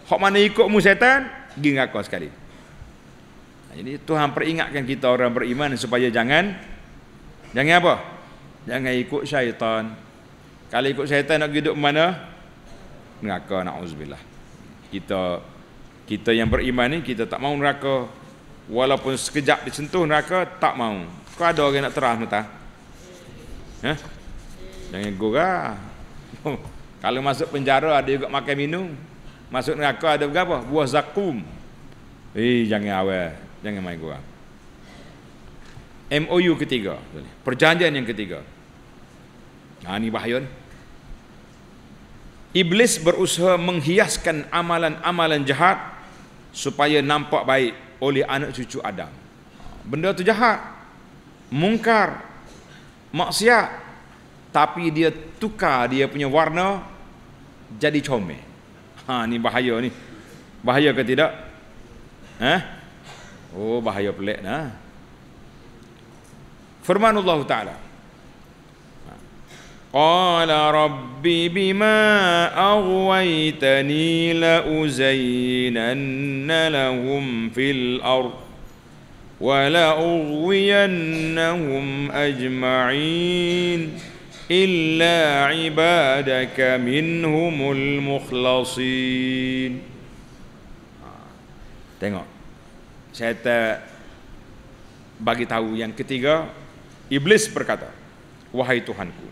hok mana ikutmu syaitan, pergi neraka sekali. Ha, jadi Tuhan peringatkan kita orang beriman supaya jangan jangan apa? Jangan ikut syaitan. Kalau ikut syaitan nak hidup mana? Neraka nauzubillah. Kita kita yang beriman ni kita tak mau neraka walaupun sekejap disentuh neraka tak mau kau ada orang nak terah mata eh? jangan gurah kalau masuk penjara ada juga makan minum masuk neraka ada berapa buah zakum eh jangan awal jangan main gurah MOU ketiga perjanjian yang ketiga nah, ha, ini bahaya ni. Iblis berusaha menghiaskan amalan-amalan jahat supaya nampak baik oleh anak cucu Adam. Benda tu jahat, mungkar, maksiat. Tapi dia tukar dia punya warna jadi comel. Ha ni bahaya ni. Bahaya ke tidak? Eh? Oh bahaya pelik nah ha? Firman Allah Taala. قال رب بما أغويتني لأزينن لهم في الأرض ولأغوينهم أجمعين إلا عبادك منهم المخلصين Tengok Saya bagi tahu yang ketiga Iblis berkata Wahai Tuhanku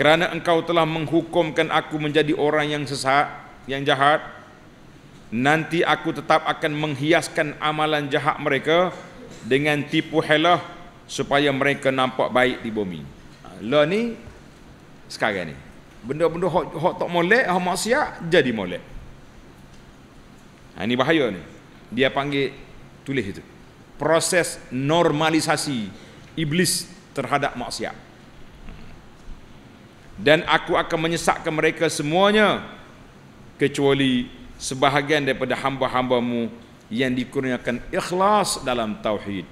kerana engkau telah menghukumkan aku menjadi orang yang sesat, yang jahat, nanti aku tetap akan menghiaskan amalan jahat mereka dengan tipu helah supaya mereka nampak baik di bumi. Lah ni sekarang ni. Benda-benda hok hok tak molek, hok maksiat jadi molek. ini ha, bahaya ni. Dia panggil tulis itu. Proses normalisasi iblis terhadap maksiat dan aku akan menyesakkan mereka semuanya kecuali sebahagian daripada hamba-hambamu yang dikurniakan ikhlas dalam tauhid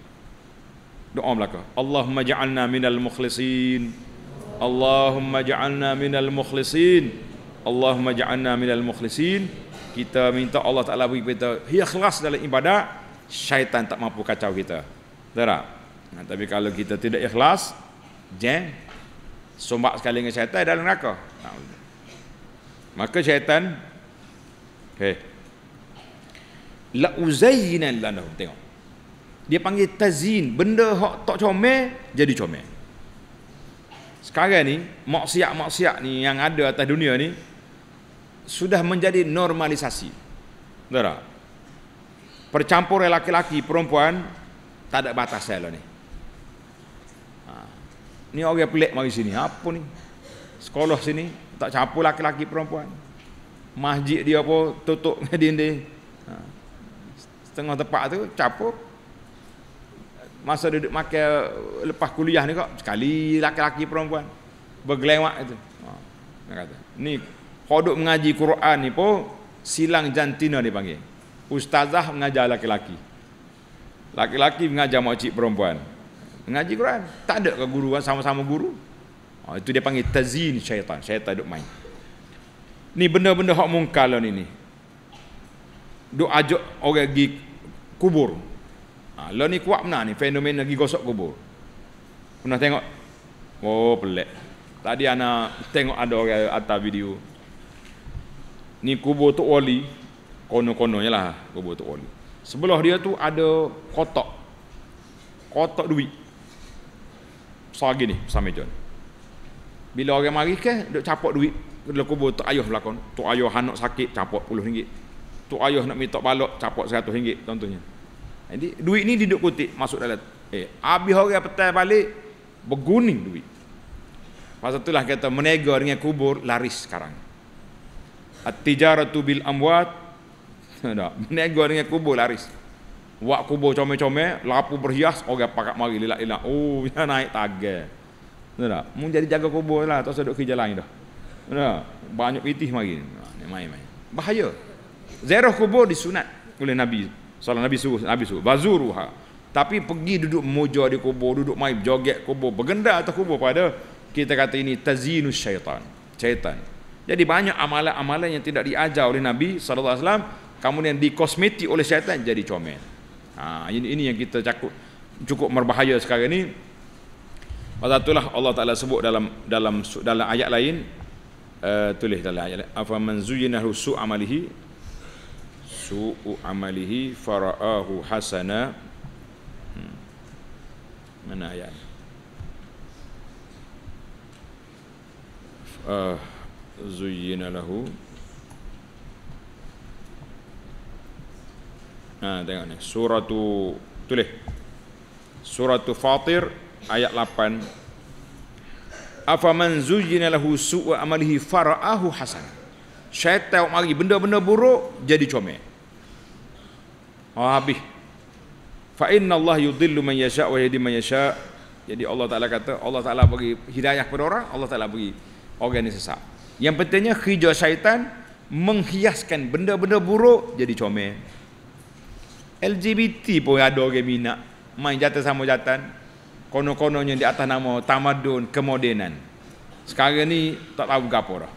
doa belaka Allahumma ja'alna minal mukhlisin Allahumma ja'alna minal mukhlisin Allahumma ja'alna minal mukhlisin kita minta Allah Ta'ala bagi kita ikhlas dalam ibadah. syaitan tak mampu kacau kita Tidak? Nah, tapi kalau kita tidak ikhlas jangan sombak sekali dengan syaitan dalam neraka maka syaitan okey la uzayyinan lanahum tengok dia panggil tazin benda hak tak comel jadi comel sekarang ni maksiat-maksiat ni yang ada atas dunia ni sudah menjadi normalisasi betul tak percampuran lelaki-lelaki perempuan tak ada batas lah ni Ni orang pelik mari sini. Apa ni? Sekolah sini tak capu laki-laki perempuan. Masjid dia pun tutup dinding. Ha. Setengah tempat tu capu. Masa duduk makan lepas kuliah ni kok sekali laki-laki perempuan berglewak itu. Ha. Dia ni khodok mengaji Quran ni pun silang jantina dia panggil. Ustazah mengajar laki-laki. Laki-laki mengajar makcik perempuan mengaji Quran. Tak ada ke guru kan? sama-sama guru? Oh, itu dia panggil tazin syaitan. Syaitan duk main. Ni benda-benda hak mungkar lah ni ni. Duk ajak orang pergi kubur. Ha, ah, lo lah ni kuat mana ni fenomena pergi gosok kubur. Pernah tengok? Oh pelik. Tadi ana tengok ada orang atas video. Ni kubur tu wali. Kono-kononya lah kubur tu wali. Sebelah dia tu ada kotak. Kotak duit besar gini besar mejon bila orang mari ke duk capok duit dalam kubur tok ayuh belakang tok ayuh anak sakit capok puluh ringgit tok ayuh nak minta balok capok seratus ringgit contohnya jadi duit ni duduk kutik masuk dalam eh habis orang petai balik berguning duit pasal itulah kata menega dengan kubur laris sekarang at-tijaratu bil amwat tak menega dengan kubur laris Wak kubur comel-comel, lapu berhias, orang okay, pakak mari lilak-lilak. Oh, dia naik tagar. Betul tak? Mun jadi jaga kubur lah, tak usah duduk kerja lain dah. Betul tak? Banyak pitih mari. Ah, main-main. Bahaya. Zerah kubur disunat oleh Nabi. Soalan Nabi suruh, Nabi suruh. Bazuruha. Tapi pergi duduk moja di kubur, duduk main joget kubur, bergenda atas kubur pada kita kata ini tazinus syaitan. Syaitan. Jadi banyak amalan-amalan yang tidak diajar oleh Nabi SAW, kemudian dikosmetik oleh syaitan jadi comel. Ha, ini, ini yang kita cakup cukup berbahaya sekarang ni. Pasal itulah Allah Taala sebut dalam dalam dalam ayat lain uh, tulis dalam ayat lain afa man zuyyina su amalihi su'u amalihi fara'ahu hasana hmm. mana ayat ni? Uh, zuyyina lahu Ha, tengok ni. Surah tu tulis. Surah tu Fatir ayat 8. Afaman zujjina lahu su'a amalihi fara'ahu hasan. Syaitan awak mari benda-benda buruk jadi comel. Oh, habis. Fa inna Allah yudhillu man yasha wa yahdi man yasha. Jadi Allah Taala kata Allah Taala bagi hidayah kepada orang, Allah Taala bagi orang ni sesat. Yang pentingnya hijau syaitan menghiaskan benda-benda buruk jadi comel. LGBT pun ada orang minat main jatah sama jatan kono-kononya di atas nama tamadun kemodenan sekarang ni tak tahu gapo dah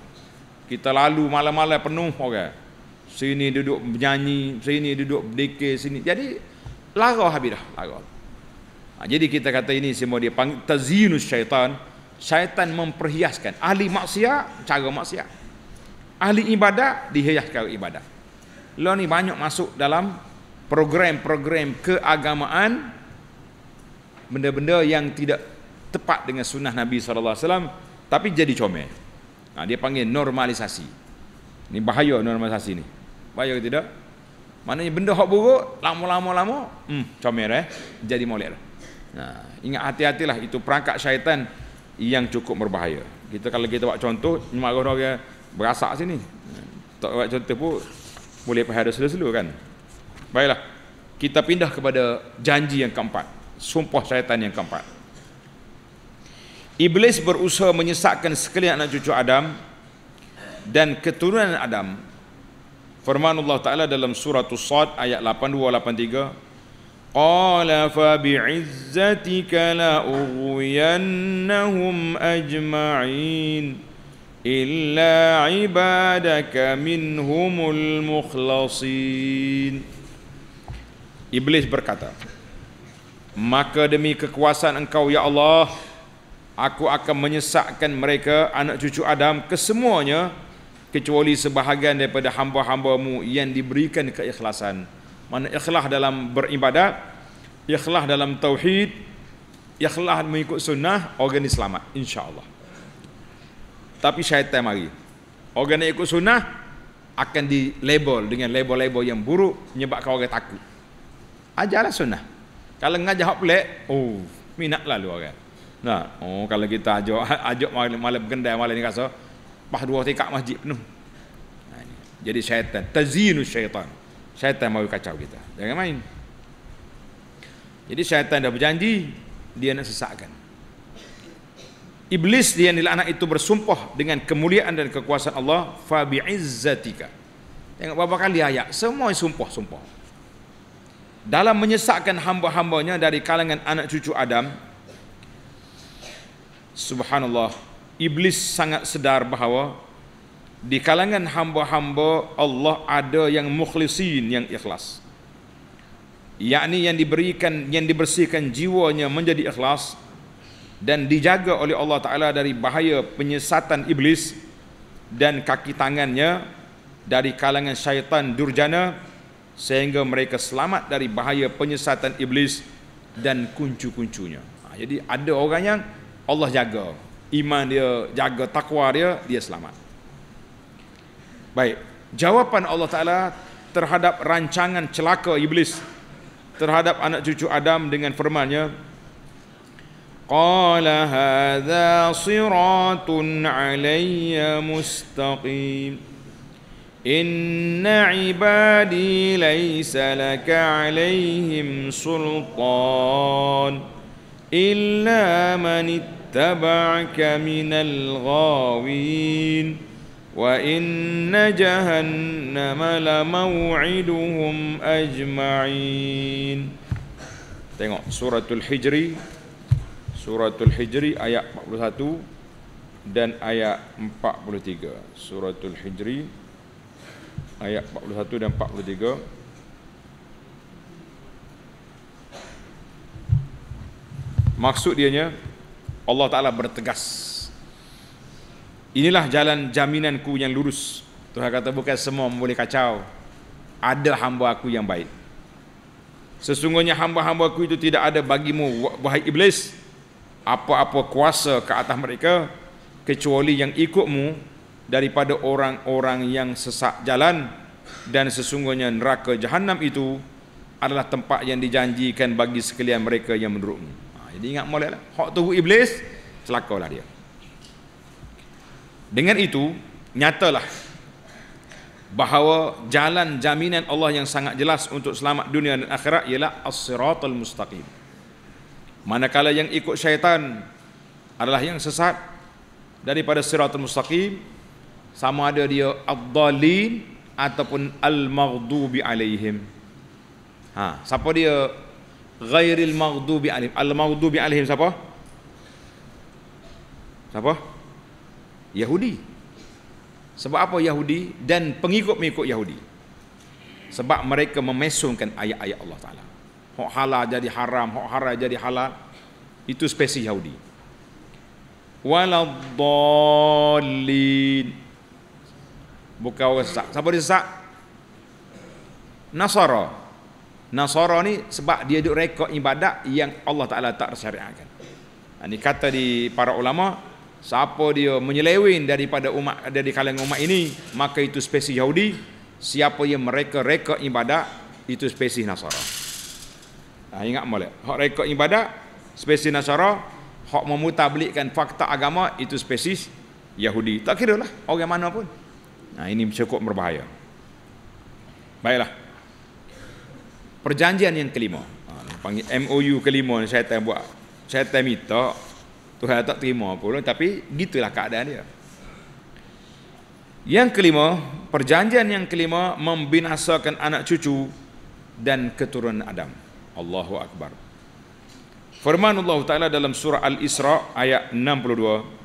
kita lalu malam-malam penuh orang sini duduk bernyanyi sini duduk berdeke sini jadi lara habis dah lara ha, jadi kita kata ini semua dia panggil tazinus syaitan syaitan memperhiaskan ahli maksiat cara maksiat ahli ibadat dihiaskan ibadah lo ni banyak masuk dalam program-program keagamaan benda-benda yang tidak tepat dengan sunnah Nabi sallallahu alaihi wasallam tapi jadi comel. Nah, ha, dia panggil normalisasi. Ini bahaya normalisasi ni. Bahaya ke tidak? Maknanya benda hak buruk lama-lama lama, hmm, comel eh, jadi molek. Nah, ha, ingat hati-hatilah itu perangkap syaitan yang cukup berbahaya. Kita kalau kita buat contoh, nyemak orang berasak sini. Ha, tak buat contoh pun boleh pahala selalu-selalu kan. Baiklah. Kita pindah kepada janji yang keempat. Sumpah syaitan yang keempat. Iblis berusaha menyesatkan sekalian anak cucu Adam dan keturunan Adam. Firman Allah Taala dalam surah As-Sad ayat 82 83 Qala fa bi'izzatika la ughwiyannahum ajma'in illa ibadaka minhumul mukhlasin. Iblis berkata, "Maka demi kekuasaan Engkau ya Allah, aku akan menyesakkan mereka anak cucu Adam kesemuanya kecuali sebahagian daripada hamba-hambamu yang diberikan keikhlasan." Mana ikhlas dalam beribadat, ikhlas dalam tauhid, ikhlas mengikut sunnah, orang ni selamat insya-Allah. Tapi syaitan mari. Orang yang ikut sunnah akan di label dengan label-label yang buruk menyebabkan orang takut ajarlah sunnah. Kalau ngajar hak pelik, oh, minat lalu orang. Nah, oh kalau kita ajak ajak malam malam gendai malam ni rasa pas dua tingkat masjid penuh. Jadi syaitan, tazinu syaitan. Syaitan mau kacau kita. Jangan main. Jadi syaitan dah berjanji dia nak sesakkan. Iblis dia nilai anak itu bersumpah dengan kemuliaan dan kekuasaan Allah fa Tengok berapa kali ayat semua sumpah-sumpah dalam menyesakkan hamba-hambanya dari kalangan anak cucu Adam subhanallah iblis sangat sedar bahawa di kalangan hamba-hamba Allah ada yang mukhlisin yang ikhlas yakni yang diberikan yang dibersihkan jiwanya menjadi ikhlas dan dijaga oleh Allah taala dari bahaya penyesatan iblis dan kaki tangannya dari kalangan syaitan durjana sehingga mereka selamat dari bahaya penyesatan iblis dan kuncu-kuncunya. Ha, jadi ada orang yang Allah jaga, iman dia jaga, takwa dia dia selamat. Baik, jawapan Allah Taala terhadap rancangan celaka iblis terhadap anak cucu Adam dengan firman-Nya Qala hadza siratun 'alayya mustaqim إن عبادي ليس لك عليهم سلطان إلا من اتبعك من الغاوين وإن جهنم لموعدهم أجمعين Tengok surah Al-Hijri Surah Al-Hijri ayat 41 dan ayat 43 Surah Al-Hijri ayat 41 dan 43 maksud dianya Allah Ta'ala bertegas inilah jalan jaminanku yang lurus Tuhan kata bukan semua boleh kacau ada hamba aku yang baik sesungguhnya hamba-hamba aku itu tidak ada bagimu wahai iblis apa-apa kuasa ke atas mereka kecuali yang ikutmu daripada orang-orang yang sesak jalan dan sesungguhnya neraka jahanam itu adalah tempat yang dijanjikan bagi sekalian mereka yang menurutmu. Ha, jadi ingat molek lah. Hak tu iblis, celakalah dia. Dengan itu, nyatalah bahawa jalan jaminan Allah yang sangat jelas untuk selamat dunia dan akhirat ialah as-siratul mustaqim. Manakala yang ikut syaitan adalah yang sesat daripada siratul mustaqim, sama ada dia ad-dallin ataupun al-maghdubi alaihim ha siapa dia ghairil maghdubi alaihim al-maghdubi alaihim siapa siapa yahudi sebab apa yahudi dan pengikut-pengikut yahudi sebab mereka memesungkan ayat-ayat Allah taala hok halal jadi haram hok haram jadi halal itu spesies yahudi waladdallin Bukan orang sesat. Siapa dia sesak? Nasara. Nasara ni sebab dia duduk rekod ibadat yang Allah Ta'ala tak syariahkan. Ini ha, kata di para ulama, siapa dia menyelewin daripada umat dari kalangan umat ini, maka itu spesies Yahudi. Siapa yang mereka rekod ibadat, itu spesies Nasara. Nah, ha, ingat boleh. Hak rekod ibadat, spesies Nasara. Hak memutablikkan fakta agama, itu spesies Yahudi. Tak kira lah, orang mana pun. Nah, ini cukup berbahaya. Baiklah. Perjanjian yang kelima. Ah, panggil MOU kelima ni syaitan buat. Syaitan minta Tuhan tak terima pula tapi gitulah keadaan dia. Yang kelima, perjanjian yang kelima membinasakan anak cucu dan keturunan Adam. Allahu akbar. Firman Allah Taala dalam surah Al-Isra ayat 62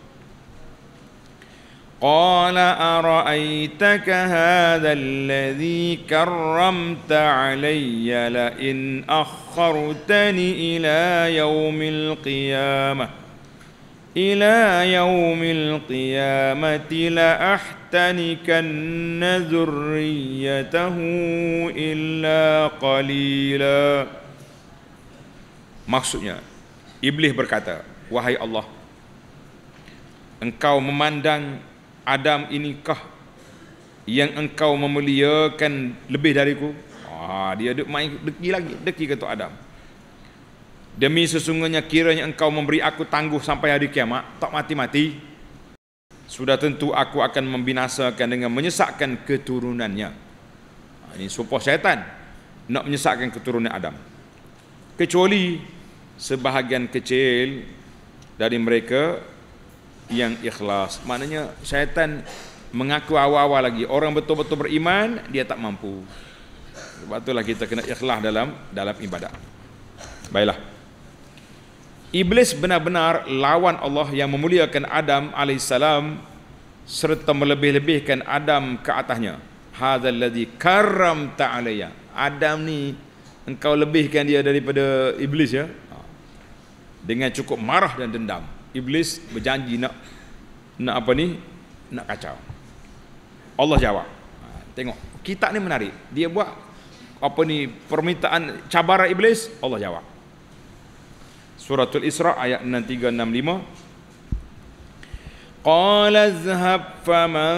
قال ارايتك هذا الذي كرمت علي لئن اخرتني الى يوم القيامه الى يوم القيامه لاحتنكن ذريته الا قليلا maksudnya iblis berkata wahai Allah engkau memandang Adam inikah yang engkau memuliakan lebih dariku? Ah, dia duk main deki lagi, deki kata Adam. Demi sesungguhnya kiranya engkau memberi aku tangguh sampai hari kiamat, tak mati-mati. Sudah tentu aku akan membinasakan dengan menyesakkan keturunannya. Ah, ini supah syaitan nak menyesakkan keturunan Adam. Kecuali sebahagian kecil dari mereka yang ikhlas. Maknanya syaitan mengaku awal-awal lagi orang betul-betul beriman dia tak mampu. Sebab itulah kita kena ikhlas dalam dalam ibadat. Baiklah. Iblis benar-benar lawan Allah yang memuliakan Adam alaihissalam serta melebih-lebihkan Adam ke atasnya. Hadzal karam karramta alayya. Adam ni engkau lebihkan dia daripada iblis ya. Ha. Dengan cukup marah dan dendam iblis berjanji nak nak apa ni nak kacau Allah jawab ha, tengok kitab ni menarik dia buat apa ni permintaan cabaran iblis Allah jawab suratul isra ayat 6365 قال اذهب فمن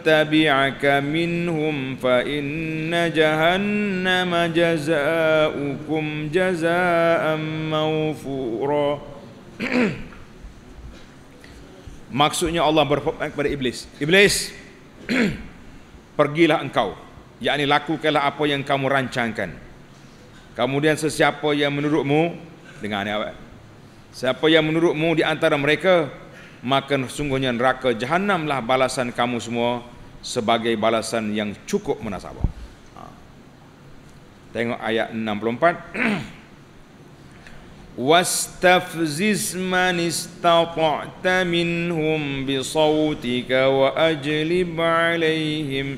تبعك منهم فإن جهنم جزاؤكم جزاء موفورا Maksudnya Allah berfirman kepada iblis, "Iblis, pergilah engkau, yakni lakukanlah apa yang kamu rancangkan. Kemudian sesiapa yang menurutmu dengan ayat Siapa yang menurutmu di antara mereka, maka sungguhnya neraka jahanamlah balasan kamu semua sebagai balasan yang cukup munasabah." Ha. Tengok ayat 64. واستفزز من استطعت منهم بصوتك واجلب عليهم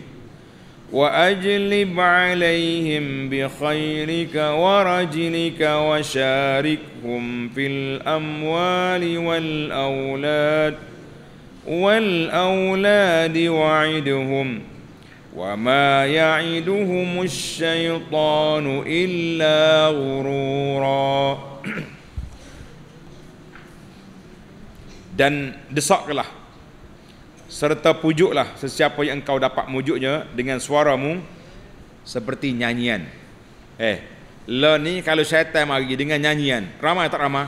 واجلب عليهم بخيرك ورجلك وشاركهم في الاموال والاولاد والاولاد وعدهم وما يعدهم الشيطان الا غرورا dan desaklah serta pujuklah sesiapa yang engkau dapat mujuknya dengan suaramu seperti nyanyian eh le ni kalau syaitan mari dengan nyanyian ramai tak ramai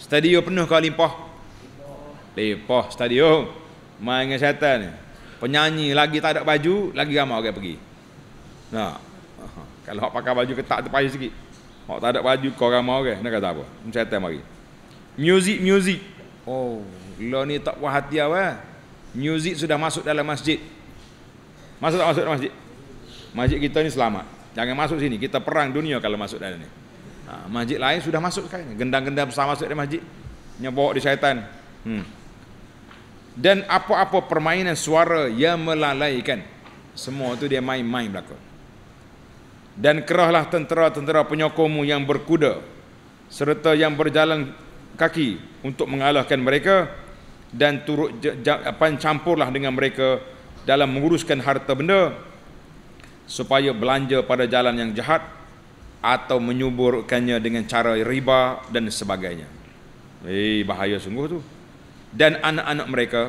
stadium penuh kau limpah limpah stadium main dengan syaitan ni penyanyi lagi tak ada baju lagi ramai orang pergi nah kalau hak pakai baju ketat tu payah sikit hak tak ada baju kau ramai orang nak kata apa syaitan mari Music, music. Oh, lo ni tak puas hati apa? Eh? Music sudah masuk dalam masjid. Masuk tak masuk dalam masjid? Masjid kita ni selamat. Jangan masuk sini. Kita perang dunia kalau masuk dalam ni. Ha, masjid lain sudah masuk sekarang. Gendang-gendang besar masuk dalam masjid. Nyebok di syaitan. Hmm. Dan apa-apa permainan suara yang melalaikan. Semua tu dia main-main belakang. Dan kerahlah tentera-tentera penyokongmu yang berkuda. Serta yang berjalan kaki untuk mengalahkan mereka dan turut apa campurlah dengan mereka dalam menguruskan harta benda supaya belanja pada jalan yang jahat atau menyuburkannya dengan cara riba dan sebagainya. Eh bahaya sungguh tu. Dan anak-anak mereka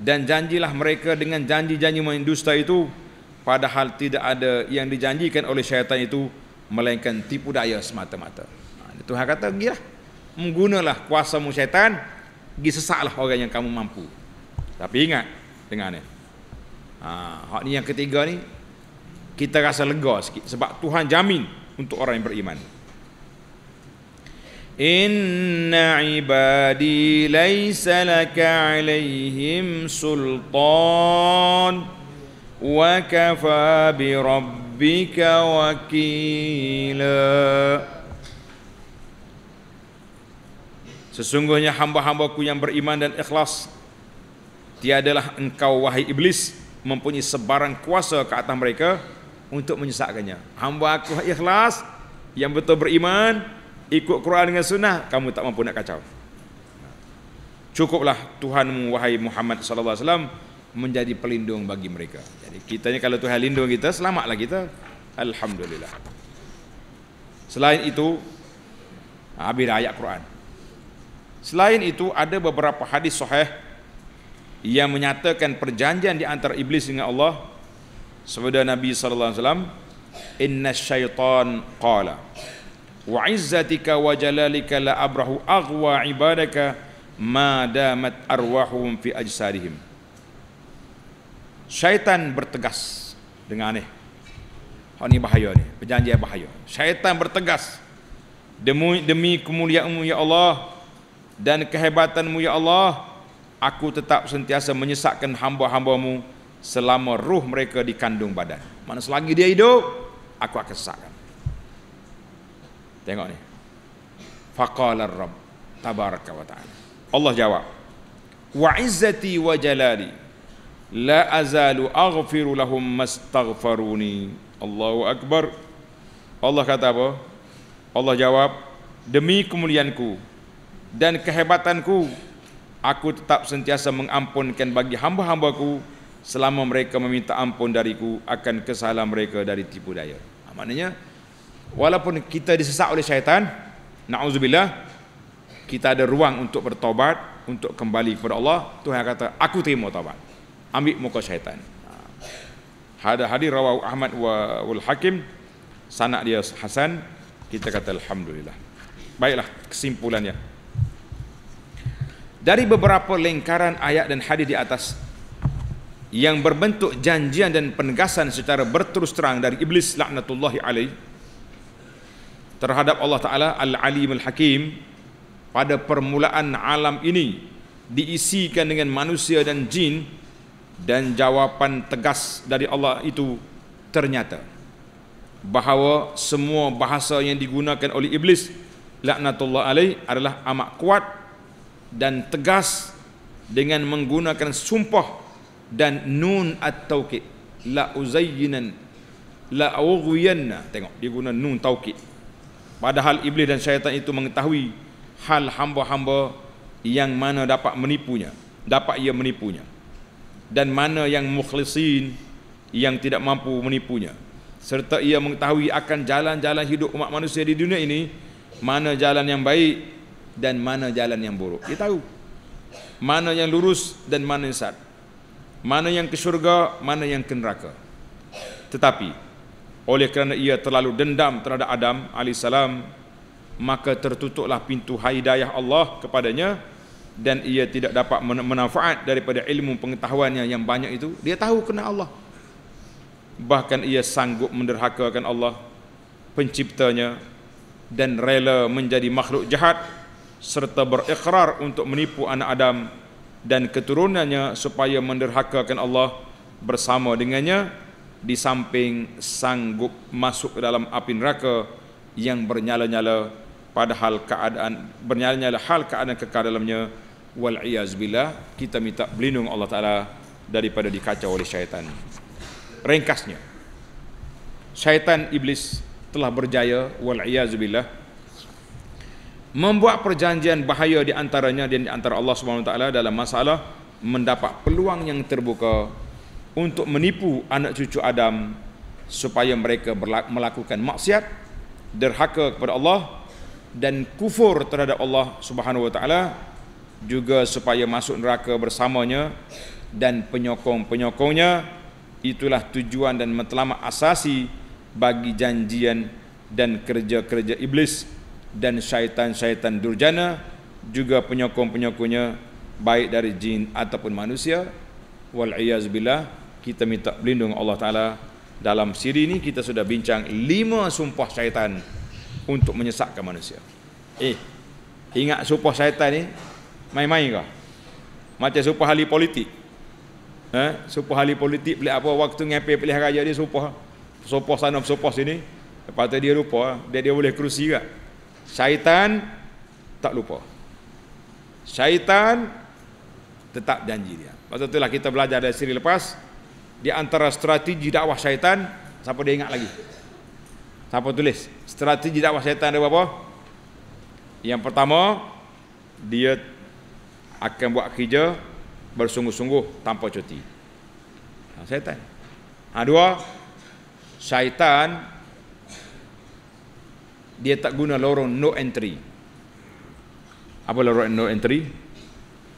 dan janjilah mereka dengan janji-janji main dusta itu padahal tidak ada yang dijanjikan oleh syaitan itu melainkan tipu daya semata-mata. Ha, Tuhan kata gilah menggunalah kuasa mu syaitan gi sesaklah orang yang kamu mampu tapi ingat dengar ni ha hak ni yang ketiga ni kita rasa lega sikit sebab Tuhan jamin untuk orang yang beriman Inna ibadi laysa laka alaihim sultan wa kafa bi rabbika wakila Sesungguhnya hamba-hambaku yang beriman dan ikhlas Tiadalah engkau wahai iblis Mempunyai sebarang kuasa ke atas mereka Untuk menyesatkannya Hamba aku ikhlas Yang betul beriman Ikut Quran dengan sunnah Kamu tak mampu nak kacau Cukuplah Tuhan wahai Muhammad SAW menjadi pelindung bagi mereka. Jadi kita ni kalau Tuhan lindung kita, selamatlah kita. Alhamdulillah. Selain itu, habis ayat Quran. Selain itu ada beberapa hadis sahih yang menyatakan perjanjian di antara iblis dengan Allah sebagaimana Nabi sallallahu alaihi wasallam inna syaitan qala wa izzatika wa jalalika la abrahu aghwa ibadaka ma damat arwahum fi ajsarihim syaitan bertegas dengan ni oh, ini bahaya ni perjanjian bahaya syaitan bertegas demi demi kemuliaanmu ya Allah dan kehebatanmu ya Allah aku tetap sentiasa menyesakkan hamba-hambamu selama ruh mereka di kandung badan mana selagi dia hidup aku akan sesakkan. tengok ni faqala rabb tabaraka wa ta'ala Allah jawab wa izzati wa jalali la azalu aghfiru lahum mastaghfaruni Allahu akbar Allah kata apa Allah jawab demi kemuliaanku dan kehebatanku aku tetap sentiasa mengampunkan bagi hamba-hambaku selama mereka meminta ampun dariku akan kesalahan mereka dari tipu daya ha, maknanya walaupun kita disesak oleh syaitan na'udzubillah kita ada ruang untuk bertobat untuk kembali kepada Allah Tuhan kata aku terima taubat ambil muka syaitan ha. hada hadir rawahu Ahmad wa wal Hakim sanak dia Hasan kita kata alhamdulillah baiklah kesimpulannya dari beberapa lingkaran ayat dan hadis di atas yang berbentuk janjian dan penegasan secara berterus terang dari iblis laknatullahi alai terhadap Allah taala al-alimul hakim pada permulaan alam ini diisikan dengan manusia dan jin dan jawapan tegas dari Allah itu ternyata bahawa semua bahasa yang digunakan oleh iblis laknatullah alai adalah amat kuat dan tegas dengan menggunakan sumpah dan nun at-taukid la uzayyinan la ughwiyanna tengok dia guna nun taukid padahal iblis dan syaitan itu mengetahui hal hamba-hamba yang mana dapat menipunya dapat ia menipunya dan mana yang mukhlisin yang tidak mampu menipunya serta ia mengetahui akan jalan-jalan hidup umat manusia di dunia ini mana jalan yang baik dan mana jalan yang buruk. Dia tahu mana yang lurus dan mana yang sat, Mana yang ke syurga, mana yang ke neraka. Tetapi oleh kerana ia terlalu dendam terhadap Adam alaihissalam maka tertutuplah pintu hidayah Allah kepadanya dan ia tidak dapat manfaat daripada ilmu pengetahuannya yang banyak itu dia tahu kena Allah bahkan ia sanggup menderhakakan Allah penciptanya dan rela menjadi makhluk jahat serta berikrar untuk menipu anak Adam dan keturunannya supaya menderhakakan Allah bersama dengannya di samping sanggup masuk ke dalam api neraka yang bernyala-nyala padahal keadaan bernyala-nyala hal keadaan kekal dalamnya wal iyaz billah kita minta berlindung Allah taala daripada dikacau oleh syaitan ringkasnya syaitan iblis telah berjaya wal iyaz billah membuat perjanjian bahaya di antaranya dan di antara Allah Subhanahu taala dalam masalah mendapat peluang yang terbuka untuk menipu anak cucu Adam supaya mereka melakukan maksiat derhaka kepada Allah dan kufur terhadap Allah Subhanahu wa taala juga supaya masuk neraka bersamanya dan penyokong-penyokongnya itulah tujuan dan matlamat asasi bagi janjian dan kerja-kerja iblis dan syaitan-syaitan durjana juga penyokong-penyokongnya baik dari jin ataupun manusia wal iyaz billah kita minta pelindung Allah taala dalam siri ini kita sudah bincang lima sumpah syaitan untuk menyesatkan manusia eh ingat sumpah syaitan ni main-main ke macam sumpah ahli politik ha eh? sumpah ahli politik pilih apa waktu ngepe pilihan raya dia sumpah sumpah sana sumpah sini lepas tu dia lupa dia dia boleh kerusi ke Syaitan tak lupa. Syaitan tetap janji dia. Pasal itulah kita belajar dari siri lepas. Di antara strategi dakwah syaitan, siapa dia ingat lagi? Siapa tulis? Strategi dakwah syaitan ada apa? Yang pertama, dia akan buat kerja bersungguh-sungguh tanpa cuti. Ha, syaitan. Ha, dua, syaitan dia tak guna lorong no entry. Apa lorong no entry?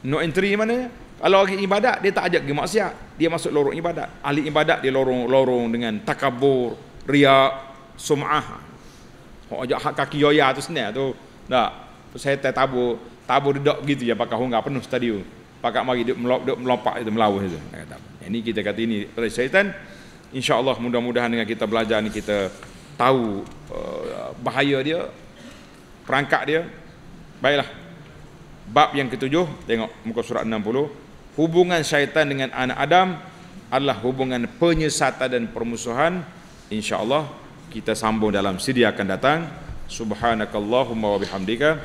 No entry mana? Kalau lagi ibadat dia tak ajak pergi maksiat, dia masuk lorong ibadat. Ahli ibadat dia lorong-lorong dengan takabur, riak, sum'ah. Hak ajak hak kaki yoya tu senar tu. Tak. Tu saya tak tabu, tabu dedak gitu ya pakai hongga penuh stadium. Pakai mari duk melop duk melompat itu melawas itu. Ini kita kata ini dari syaitan. Insya-Allah mudah-mudahan dengan kita belajar ni kita tahu uh, bahaya dia perangkap dia baiklah bab yang ketujuh tengok muka surat 60 hubungan syaitan dengan anak Adam adalah hubungan penyesatan dan permusuhan insyaallah kita sambung dalam siri akan datang subhanakallahumma wa bihamdika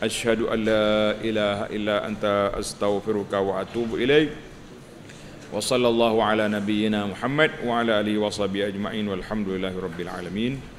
asyhadu an la ilaha illa anta astaghfiruka wa atubu ilaik وصلى الله على نبينا محمد وعلى اله وصحبه اجمعين والحمد لله رب العالمين